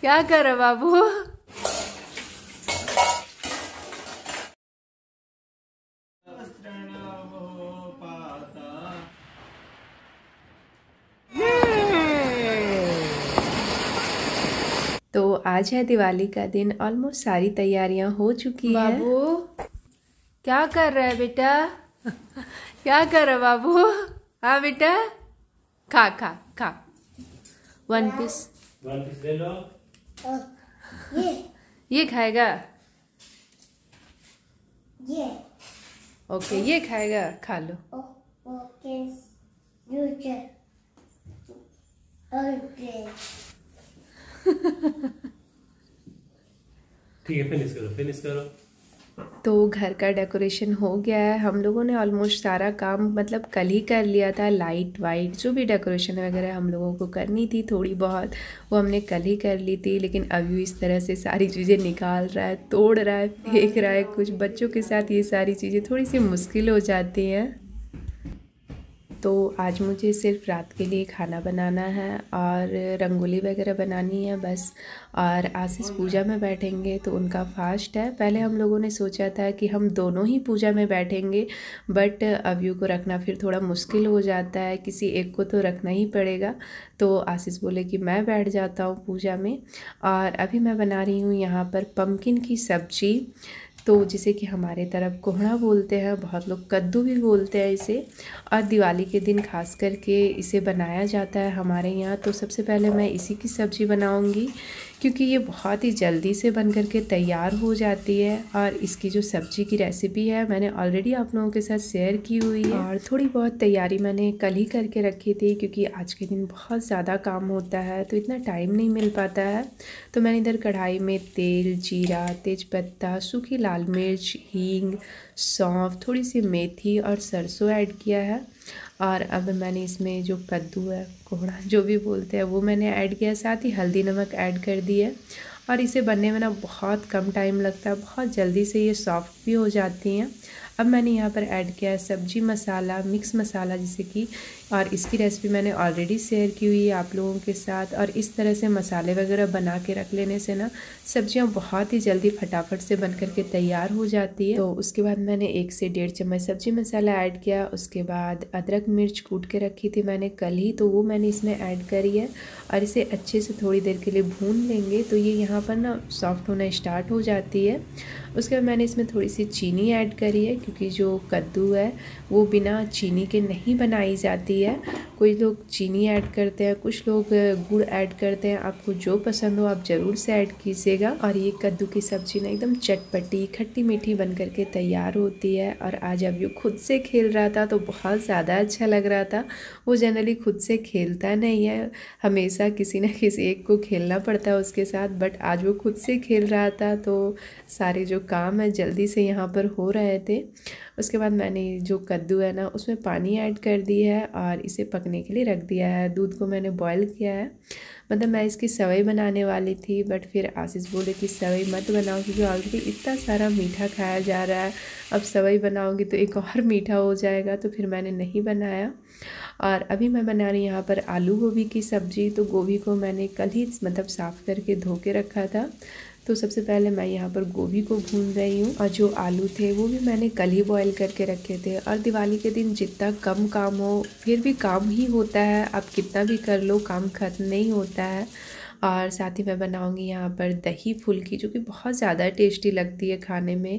क्या कर रहे बाबू तो आज है दिवाली का दिन ऑलमोस्ट सारी तैयारियां हो चुकी हैं बाबू क्या कर रहा है बेटा क्या कर रहा बाबू हाँ बेटा खा खा खा वन पीस वन पीस ले लो ये ये खाएगा ये ओके ये खाएगा खा लो ओके ठीक है फिनिश करो फिनिश करो तो घर का डेकोरेशन हो गया है हम लोगों ने ऑलमोस्ट सारा काम मतलब कल ही कर लिया था लाइट वाइट जो भी डेकोरेशन वगैरह हम लोगों को करनी थी थोड़ी बहुत वो हमने कल ही कर ली थी लेकिन अभी इस तरह से सारी चीज़ें निकाल रहा है तोड़ रहा है फेंक रहा है कुछ बच्चों के साथ ये सारी चीज़ें थोड़ी सी मुश्किल हो जाती हैं तो आज मुझे सिर्फ रात के लिए खाना बनाना है और रंगोली वगैरह बनानी है बस और आशीष पूजा में बैठेंगे तो उनका फास्ट है पहले हम लोगों ने सोचा था कि हम दोनों ही पूजा में बैठेंगे बट अव्यू को रखना फिर थोड़ा मुश्किल हो जाता है किसी एक को तो रखना ही पड़ेगा तो आशीष बोले कि मैं बैठ जाता हूँ पूजा में और अभी मैं बना रही हूँ यहाँ पर पम्पकिन की सब्ज़ी तो जिसे कि हमारे तरफ कोहड़ा बोलते हैं बहुत लोग कद्दू भी बोलते हैं इसे और दिवाली के दिन खास करके इसे बनाया जाता है हमारे यहाँ तो सबसे पहले मैं इसी की सब्ज़ी बनाऊँगी क्योंकि ये बहुत ही जल्दी से बन करके के तैयार हो जाती है और इसकी जो सब्ज़ी की रेसिपी है मैंने ऑलरेडी आप लोगों के साथ शेयर की हुई है और थोड़ी बहुत तैयारी मैंने कल ही करके रखी थी क्योंकि आज के दिन बहुत ज़्यादा काम होता है तो इतना टाइम नहीं मिल पाता है तो मैंने इधर कढ़ाई में तेल जीरा तेज़पत्ता सूखी लाल मिर्च हींग सौंफ थोड़ी सी मेथी और सरसों ऐड किया है और अब मैंने इसमें जो कद्दू है कोहड़ा जो भी बोलते हैं वो मैंने ऐड किया साथ ही हल्दी नमक ऐड कर दी है और इसे बनने में ना बहुत कम टाइम लगता है बहुत जल्दी से ये सॉफ्ट भी हो जाती हैं अब मैंने यहाँ पर ऐड किया है सब्जी मसाला मिक्स मसाला जैसे कि और इसकी रेसिपी मैंने ऑलरेडी शेयर की हुई है आप लोगों के साथ और इस तरह से मसाले वगैरह बना के रख लेने से ना सब्जियाँ बहुत ही जल्दी फटाफट से बन करके तैयार हो जाती है तो उसके बाद मैंने एक से डेढ़ चम्मच सब्जी मसाला ऐड किया उसके बाद अदरक मिर्च कूट के रखी थी मैंने कल ही तो वो मैंने इसमें ऐड करी है और इसे अच्छे से थोड़ी देर के लिए भून लेंगे तो ये यहाँ पर ना सॉफ्ट होना स्टार्ट हो जाती है उसके बाद मैंने इसमें थोड़ी सी चीनी ऐड करी है क्योंकि जो कद्दू है वो बिना चीनी के नहीं बनाई जाती है कोई लोग चीनी ऐड करते हैं कुछ लोग गुड़ ऐड करते हैं आपको जो पसंद हो आप ज़रूर से ऐड कीजिएगा और ये कद्दू की सब्ज़ी ना एकदम चटपटी खट्टी मीठी बन करके तैयार होती है और आज अब ये खुद से खेल रहा था तो बहुत ज़्यादा अच्छा लग रहा था वो जनरली खुद से खेलता नहीं है हमेशा किसी न किसी एक को खेलना पड़ता है उसके साथ बट आज वो खुद से खेल रहा था तो सारे जो काम है जल्दी से यहाँ पर हो रहे थे उसके बाद मैंने जो कद्दू है ना उसमें पानी ऐड कर दी है और इसे पकने के लिए रख दिया है दूध को मैंने बॉयल किया है मतलब मैं इसकी सवई बनाने वाली थी बट फिर आशीष बोले कि सवई मत बनाओ क्योंकि ऑलरेडी इतना सारा मीठा खाया जा रहा है अब सवई बनाओगी तो एक और मीठा हो जाएगा तो फिर मैंने नहीं बनाया और अभी मैं बना रही यहाँ पर आलू गोभी की सब्ज़ी तो गोभी को मैंने कल ही मतलब साफ़ करके धो के रखा था तो सबसे पहले मैं यहाँ पर गोभी को भून रही हूँ और जो आलू थे वो भी मैंने कल ही बॉयल करके रखे थे और दिवाली के दिन जितना कम काम हो फिर भी काम ही होता है आप कितना भी कर लो काम खत्म नहीं होता है और साथ ही मैं बनाऊँगी यहाँ पर दही फुल्की जो कि बहुत ज़्यादा टेस्टी लगती है खाने में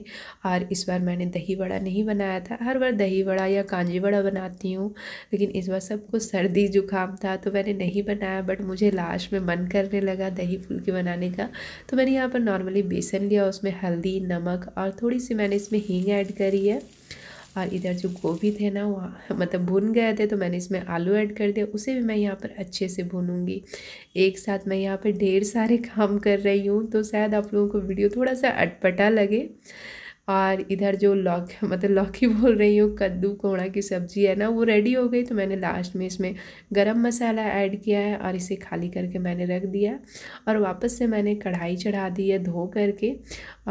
और इस बार मैंने दही बड़ा नहीं बनाया था हर बार दही बड़ा या कांजी बड़ा बनाती हूँ लेकिन इस बार सबको सर्दी जुकाम था तो मैंने नहीं बनाया बट मुझे लास्ट में मन करने लगा दही फुल्की बनाने का तो मैंने यहाँ पर नॉर्मली बेसन लिया उसमें हल्दी नमक और थोड़ी सी मैंने इसमें हींग ऐड करी है और इधर जो गोभी थे ना वहाँ मतलब भुन गए थे तो मैंने इसमें आलू ऐड कर दिया उसे भी मैं यहाँ पर अच्छे से भूनूंगी एक साथ मैं यहाँ पर ढेर सारे काम कर रही हूँ तो शायद आप लोगों को वीडियो थोड़ा सा अटपटा लगे और इधर जो लौक मतलब लौकी बोल रही हूँ कद्दू कोड़ा की सब्ज़ी है ना वो रेडी हो गई तो मैंने लास्ट में इसमें गरम मसाला ऐड किया है और इसे खाली करके मैंने रख दिया और वापस से मैंने कढ़ाई चढ़ा दी है धो करके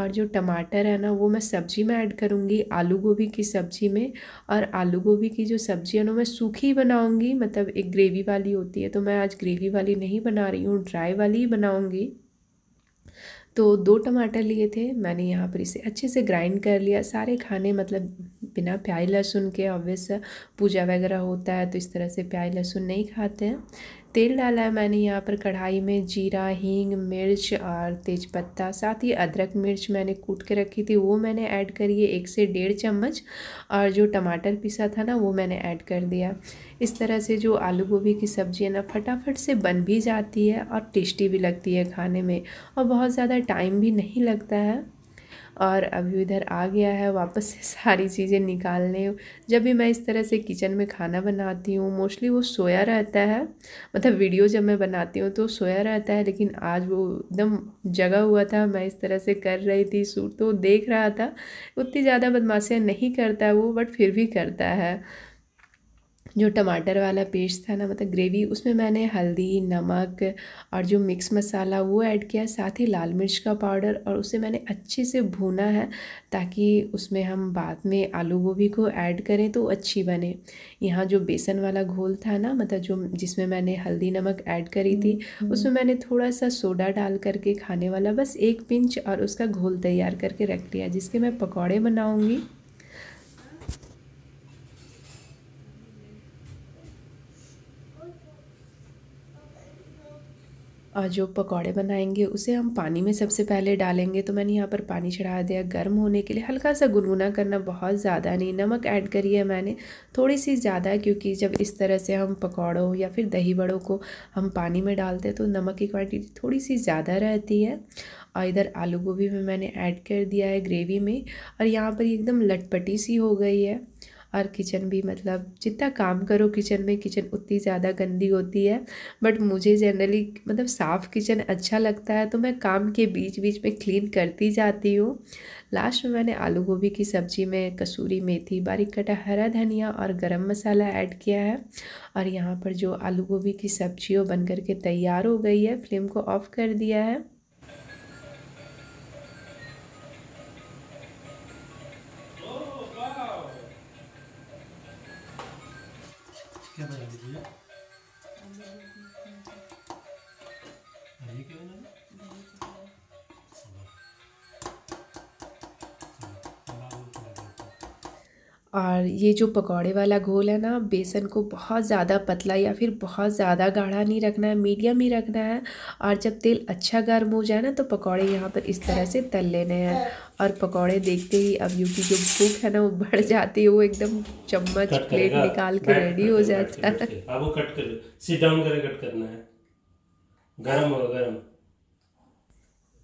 और जो टमाटर है ना वो मैं सब्ज़ी में ऐड करूँगी आलू गोभी की सब्ज़ी में और आलू गोभी की जो सब्ज़ी है ना मैं सूखी बनाऊँगी मतलब एक ग्रेवी वाली होती है तो मैं आज ग्रेवी वाली नहीं बना रही हूँ ड्राई वाली ही बनाऊँगी तो दो टमाटर लिए थे मैंने यहाँ पर इसे अच्छे से ग्राइंड कर लिया सारे खाने मतलब बिना प्याज लहसुन के ऑब्वियस पूजा वगैरह होता है तो इस तरह से प्याज लहसुन नहीं खाते हैं तेल डाला है मैंने यहाँ पर कढ़ाई में जीरा हींग मिर्च और तेज़पत्ता साथ ही अदरक मिर्च मैंने कूट के रखी थी वो मैंने ऐड करी है एक से डेढ़ चम्मच और जो टमाटर पिसा था ना वो मैंने ऐड कर दिया इस तरह से जो आलू गोभी की सब्ज़ी है ना फटाफट से बन भी जाती है और टेस्टी भी लगती है खाने में और बहुत ज़्यादा टाइम भी नहीं लगता है और अभी इधर आ गया है वापस से सारी चीज़ें निकालने जब भी मैं इस तरह से किचन में खाना बनाती हूँ मोस्टली वो सोया रहता है मतलब वीडियो जब मैं बनाती हूँ तो सोया रहता है लेकिन आज वो एकदम जगा हुआ था मैं इस तरह से कर रही थी सूट तो देख रहा था उतनी ज़्यादा बदमाशियाँ नहीं करता वो बट फिर भी करता है जो टमाटर वाला पेस्ट था ना मतलब ग्रेवी उसमें मैंने हल्दी नमक और जो मिक्स मसाला वो ऐड किया साथ ही लाल मिर्च का पाउडर और उसे मैंने अच्छे से भूना है ताकि उसमें हम बाद में आलू गोभी को ऐड करें तो अच्छी बने यहाँ जो बेसन वाला घोल था ना मतलब जो जिसमें मैंने हल्दी नमक ऐड करी थी हम्म, उसमें हम्म। मैंने थोड़ा सा सोडा डाल करके खाने वाला बस एक पिंच और उसका घोल तैयार करके रख लिया जिसके मैं पकौड़े बनाऊँगी जो पकौड़े बनाएंगे उसे हम पानी में सबसे पहले डालेंगे तो मैंने यहाँ पर पानी चढ़ा दिया गर्म होने के लिए हल्का सा गुनगुना करना बहुत ज़्यादा नहीं नमक ऐड करी है मैंने थोड़ी सी ज़्यादा क्योंकि जब इस तरह से हम पकौड़ों या फिर दही बड़ों को हम पानी में डालते हैं तो नमक की क्वान्टिटी थोड़ी सी ज़्यादा रहती है और इधर आलू गोभी भी मैंने ऐड कर दिया है ग्रेवी में और यहाँ पर एकदम लटपटी सी हो गई है और किचन भी मतलब जितना काम करो किचन में किचन उतनी ज़्यादा गंदी होती है बट मुझे जनरली मतलब साफ़ किचन अच्छा लगता है तो मैं काम के बीच बीच में क्लीन करती जाती हूँ लास्ट में मैंने आलू गोभी की सब्ज़ी में कसूरी मेथी बारीक कटा हरा धनिया और गरम मसाला ऐड किया है और यहाँ पर जो आलू गोभी की सब्ज़ी हो बन करके तैयार हो गई है फ्लेम को ऑफ़ कर दिया है क्या बनाएंगे भैया ये क्या बनाना और ये जो पकौड़े वाला घोल है ना बेसन को बहुत ज़्यादा पतला या फिर बहुत ज़्यादा गाढ़ा नहीं रखना है मीडियम ही रखना है और जब तेल अच्छा गर्म हो जाए ना तो पकौड़े यहाँ पर इस तरह से तल लेने हैं और पकौड़े देखते ही अब यू की जो भूख है ना वो बढ़ जाती है वो एकदम चम्मच प्लेट निकाल के रेडी हो जाता है गर्म हो गर्म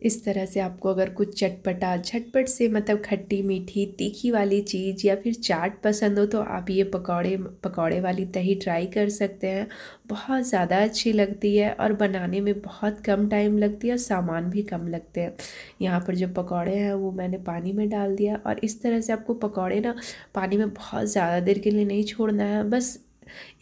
इस तरह से आपको अगर कुछ चटपटा झटपट से मतलब खट्टी मीठी तीखी वाली चीज़ या फिर चाट पसंद हो तो आप ये पकौड़े पकौड़े वाली दही ट्राई कर सकते हैं बहुत ज़्यादा अच्छी लगती है और बनाने में बहुत कम टाइम लगती है और सामान भी कम लगते हैं यहाँ पर जो पकौड़े हैं वो मैंने पानी में डाल दिया और इस तरह से आपको पकौड़े ना पानी में बहुत ज़्यादा देर के लिए नहीं छोड़ना है बस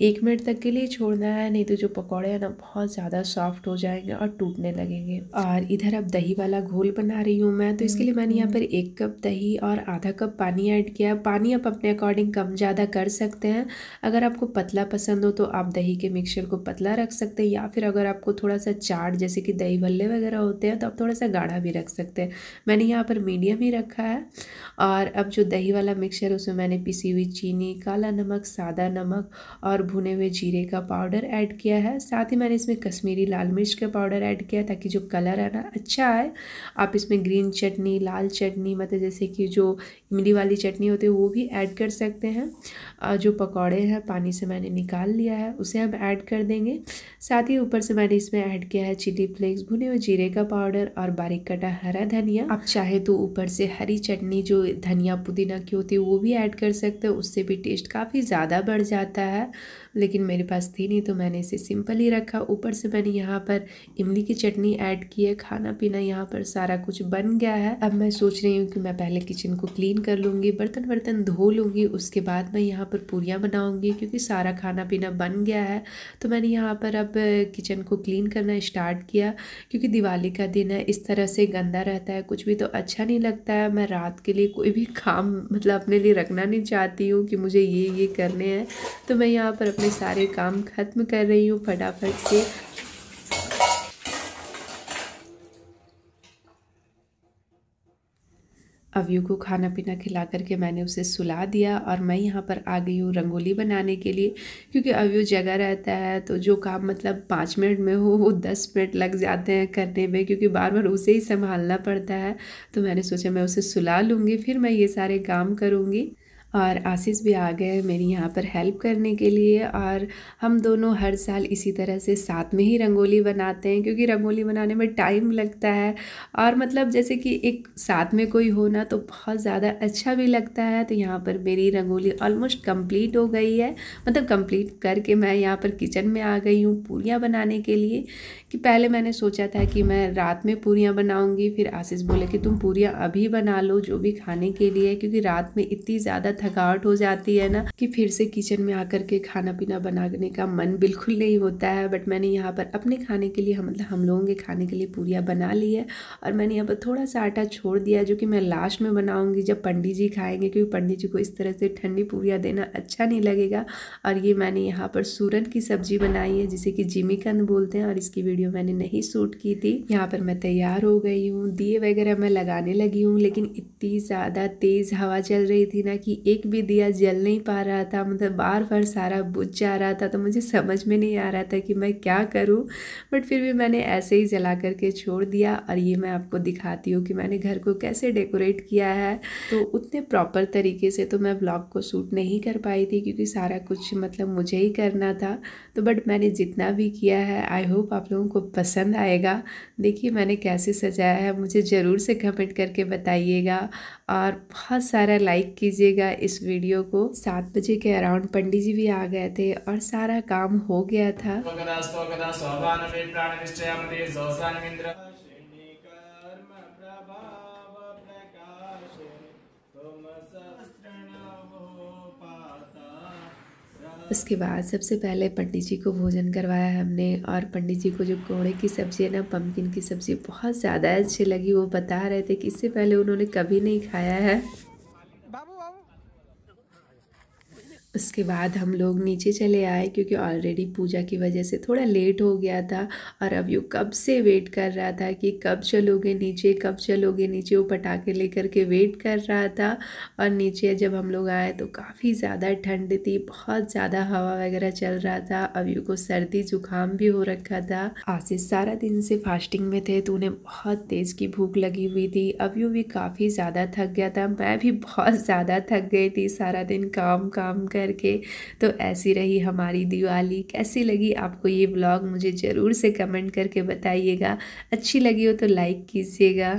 एक मिनट तक के लिए छोड़ना है नहीं तो जो पकौड़े हैं ना बहुत ज़्यादा सॉफ्ट हो जाएंगे और टूटने लगेंगे और इधर अब दही वाला घोल बना रही हूँ मैं तो इसके लिए मैंने यहाँ पर हम्म। एक कप दही और आधा कप पानी ऐड किया पानी आप अपने अकॉर्डिंग कम ज़्यादा कर सकते हैं अगर आपको पतला पसंद हो तो आप दही के मिक्सचर को पतला रख सकते हैं या फिर अगर आपको थोड़ा सा चाट जैसे कि दही भल्ले वगैरह होते हैं तो आप थोड़ा सा गाढ़ा भी रख सकते हैं मैंने यहाँ पर मीडियम ही रखा है और अब जो दही वाला मिक्सचर उसमें मैंने पिसी हुई चीनी काला नमक सादा नमक और भुने हुए जीरे का पाउडर ऐड किया है साथ ही मैंने इसमें कश्मीरी लाल मिर्च का पाउडर ऐड किया ताकि जो कलर है ना अच्छा आए आप इसमें ग्रीन चटनी लाल चटनी मतलब जैसे कि जो इमली वाली चटनी होती है वो भी ऐड कर सकते हैं जो पकौड़े हैं पानी से मैंने निकाल लिया है उसे हम ऐड कर देंगे साथ ही ऊपर से मैंने इसमें ऐड किया है चिली फ्लेक्स भुने हुए जीरे का पाउडर और बारीक कटा हरा धनिया आप चाहे तो ऊपर से हरी चटनी जो धनिया पुदीना की होती है वो भी ऐड कर सकते हैं उससे भी टेस्ट काफ़ी ज़्यादा बढ़ जाता है है लेकिन मेरे पास थी नहीं तो मैंने इसे सिंपल ही रखा ऊपर से मैंने यहाँ पर इमली की चटनी ऐड की है खाना पीना यहाँ पर सारा कुछ बन गया है अब मैं सोच रही हूँ कि मैं पहले किचन को क्लीन कर लूँगी बर्तन बर्तन धो लूँगी उसके बाद मैं यहाँ पर पूरियाँ बनाऊँगी क्योंकि सारा खाना पीना बन गया है तो मैंने यहाँ पर अब किचन को क्लीन करना स्टार्ट किया क्योंकि दिवाली का दिन है इस तरह से गंदा रहता है कुछ भी तो अच्छा नहीं लगता है मैं रात के लिए कोई भी काम मतलब अपने लिए रखना नहीं चाहती हूँ कि मुझे ये ये करने हैं तो मैं मैं यहाँ पर अपने सारे काम ख़त्म कर रही हूँ फटाफट से अवयू को खाना पीना खिला करके मैंने उसे सुला दिया और मैं यहाँ पर आ गई हूँ रंगोली बनाने के लिए क्योंकि अवयू जगह रहता है तो जो काम मतलब पाँच मिनट में हो वो दस मिनट लग जाते हैं करने में क्योंकि बार बार उसे ही संभालना पड़ता है तो मैंने सोचा मैं उसे सुला लूँगी फिर मैं ये सारे काम करूँगी और आशीष भी आ गए मेरी यहाँ पर हेल्प करने के लिए और हम दोनों हर साल इसी तरह से साथ में ही रंगोली बनाते हैं क्योंकि रंगोली बनाने में टाइम लगता है और मतलब जैसे कि एक साथ में कोई होना तो बहुत ज़्यादा अच्छा भी लगता है तो यहाँ पर मेरी रंगोली ऑलमोस्ट कंप्लीट हो गई है मतलब कंप्लीट करके मैं यहाँ पर किचन में आ गई हूँ पूरियाँ बनाने के लिए कि पहले मैंने सोचा था कि मैं रात में पूरियाँ बनाऊँगी फिर आशीष बोले कि तुम पूरियाँ अभी बना लो जो भी खाने के लिए क्योंकि रात में इतनी ज़्यादा थकावट हो जाती है ना कि फिर से किचन में आकर के खाना पीना बनाने का मन बिल्कुल नहीं होता है बट मैंने यहाँ पर अपने खाने के लिए मतलब हम लोगों के खाने के लिए पूरियाँ बना ली है और मैंने यहाँ पर थोड़ा सा आटा छोड़ दिया जो कि मैं लास्ट में बनाऊँगी जब पंडित जी खाएँगे क्योंकि पंडित जी को इस तरह से ठंडी पूरियाँ देना अच्छा नहीं लगेगा और ये मैंने यहाँ पर सूरन की सब्जी बनाई है जिसे कि जिमीकंद बोलते हैं और इसकी वीडियो मैंने नहीं शूट की थी यहाँ पर मैं तैयार हो गई हूँ दिए वगैरह मैं लगाने लगी हूँ लेकिन इतनी ज़्यादा तेज़ हवा चल रही थी ना कि एक भी दिया जल नहीं पा रहा था मतलब बार बार सारा बुझ जा रहा था तो मुझे समझ में नहीं आ रहा था कि मैं क्या करूँ बट फिर भी मैंने ऐसे ही जला करके छोड़ दिया और ये मैं आपको दिखाती हूँ कि मैंने घर को कैसे डेकोरेट किया है तो उतने प्रॉपर तरीके से तो मैं ब्लॉग को शूट नहीं कर पाई थी क्योंकि सारा कुछ मतलब मुझे ही करना था तो बट मैंने जितना भी किया है आई होप आप लोगों को पसंद आएगा देखिए मैंने कैसे सजाया है मुझे ज़रूर से कमेंट करके बताइएगा और बहुत सारा लाइक कीजिएगा इस वीडियो को सात बजे के अराउंड पंडित जी भी आ गए थे और सारा काम हो गया था उसके बाद सबसे पहले पंडित जी को भोजन करवाया हमने और पंडित जी को जो कोड़े की सब्ज़ी है ना पम्पकिन की सब्ज़ी बहुत ज़्यादा अच्छी लगी वो बता रहे थे कि इससे पहले उन्होंने कभी नहीं खाया है उसके बाद हम लोग नीचे चले आए क्योंकि ऑलरेडी पूजा की वजह से थोड़ा लेट हो गया था और अब यू कब से वेट कर रहा था कि कब चलोगे नीचे कब चलोगे नीचे वो पटाखे लेकर के वेट कर रहा था और नीचे जब हम लोग आए तो काफ़ी ज़्यादा ठंड थी बहुत ज़्यादा हवा वगैरह चल रहा था अब यू को सर्दी जुकाम भी हो रखा था आशीष सारा दिन से फास्टिंग में थे तो उन्हें बहुत तेज़ की भूख लगी हुई थी अब यू भी काफ़ी ज़्यादा थक गया था मैं भी बहुत ज़्यादा थक गई थी सारा दिन काम काम कर करके तो ऐसी रही हमारी दिवाली कैसी लगी आपको ये ब्लॉग मुझे ज़रूर से कमेंट करके बताइएगा अच्छी लगी हो तो लाइक कीजिएगा